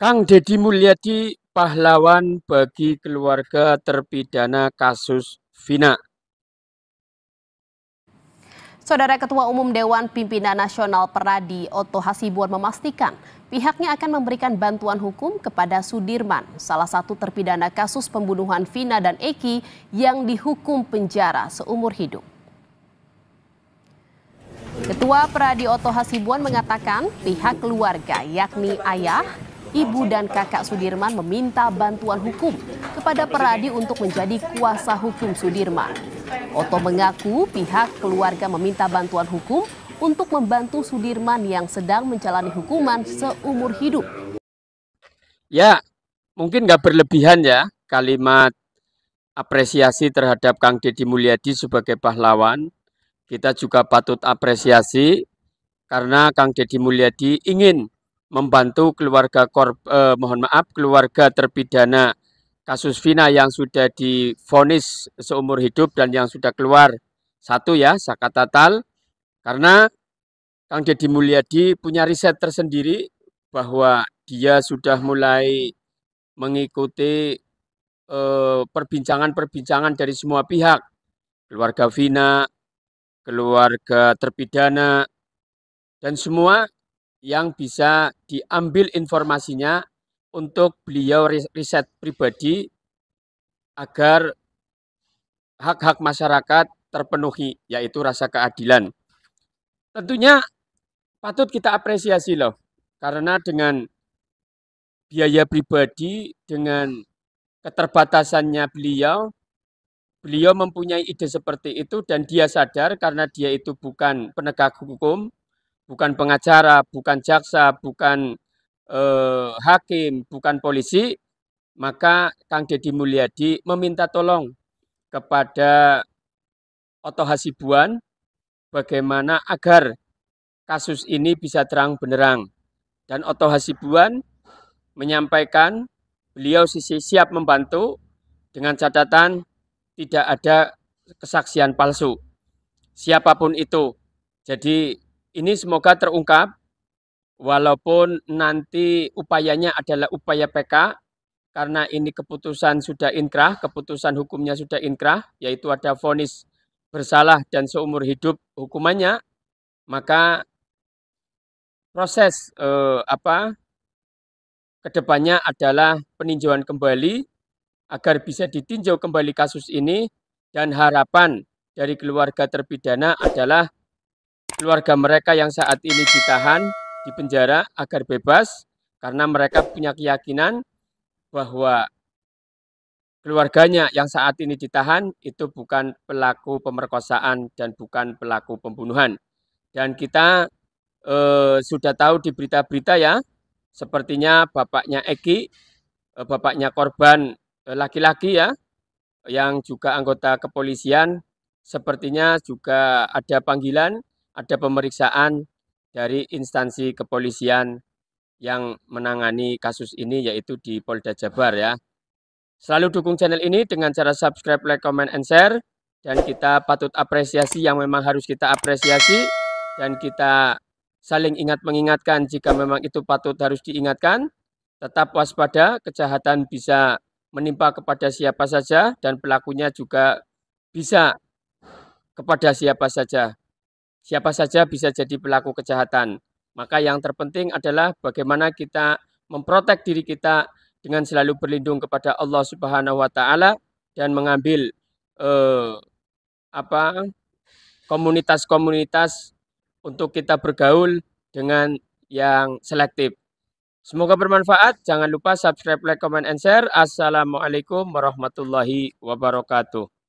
Kang Deddy Mulyadi pahlawan bagi keluarga terpidana kasus Vina. Saudara Ketua Umum Dewan Pimpinan Nasional Peradi Oto Hasibuan memastikan pihaknya akan memberikan bantuan hukum kepada Sudirman, salah satu terpidana kasus pembunuhan Vina dan Eki yang dihukum penjara seumur hidup. Ketua Peradi Oto Hasibuan mengatakan pihak keluarga yakni ayah, ibu dan kakak Sudirman meminta bantuan hukum kepada Peradi untuk menjadi kuasa hukum Sudirman. Oto mengaku pihak keluarga meminta bantuan hukum untuk membantu Sudirman yang sedang menjalani hukuman seumur hidup. Ya, mungkin nggak berlebihan ya kalimat apresiasi terhadap Kang Deddy Mulyadi sebagai pahlawan. Kita juga patut apresiasi karena Kang Deddy Mulyadi ingin membantu keluarga korp, eh, mohon maaf keluarga terpidana kasus Vina yang sudah difonis seumur hidup dan yang sudah keluar satu ya zakat karena Kang Deddy Mulyadi punya riset tersendiri bahwa dia sudah mulai mengikuti eh, perbincangan-perbincangan eh, dari semua pihak keluarga Vina, keluarga terpidana, dan semua yang bisa diambil informasinya untuk beliau riset pribadi agar hak-hak masyarakat terpenuhi, yaitu rasa keadilan. Tentunya patut kita apresiasi loh, karena dengan biaya pribadi, dengan keterbatasannya beliau, beliau mempunyai ide seperti itu dan dia sadar karena dia itu bukan penegak hukum, bukan pengacara, bukan jaksa, bukan eh, hakim, bukan polisi, maka Kang Deddy Mulyadi meminta tolong kepada Oto Hasibuan bagaimana agar kasus ini bisa terang benderang. Dan Oto Hasibuan menyampaikan beliau sisi siap membantu dengan catatan tidak ada kesaksian palsu. Siapapun itu. Jadi ini semoga terungkap, walaupun nanti upayanya adalah upaya PK, karena ini keputusan sudah inkrah, keputusan hukumnya sudah inkrah, yaitu ada vonis bersalah dan seumur hidup hukumannya, maka proses eh, apa kedepannya adalah peninjauan kembali agar bisa ditinjau kembali kasus ini dan harapan dari keluarga terpidana adalah keluarga mereka yang saat ini ditahan di penjara agar bebas karena mereka punya keyakinan bahwa keluarganya yang saat ini ditahan itu bukan pelaku pemerkosaan dan bukan pelaku pembunuhan. Dan kita eh, sudah tahu di berita-berita ya, sepertinya bapaknya Eki, eh, bapaknya korban eh, laki-laki eh, ya, yang juga anggota kepolisian, sepertinya juga ada panggilan ada pemeriksaan dari instansi kepolisian yang menangani kasus ini yaitu di Polda Jabar ya. Selalu dukung channel ini dengan cara subscribe, like, comment, and share. Dan kita patut apresiasi yang memang harus kita apresiasi. Dan kita saling ingat mengingatkan jika memang itu patut harus diingatkan. Tetap waspada, kejahatan bisa menimpa kepada siapa saja dan pelakunya juga bisa kepada siapa saja. Siapa saja bisa jadi pelaku kejahatan. Maka yang terpenting adalah bagaimana kita memprotek diri kita dengan selalu berlindung kepada Allah Subhanahu wa taala dan mengambil eh, apa komunitas-komunitas untuk kita bergaul dengan yang selektif. Semoga bermanfaat. Jangan lupa subscribe, like, comment, and share. Assalamualaikum warahmatullahi wabarakatuh.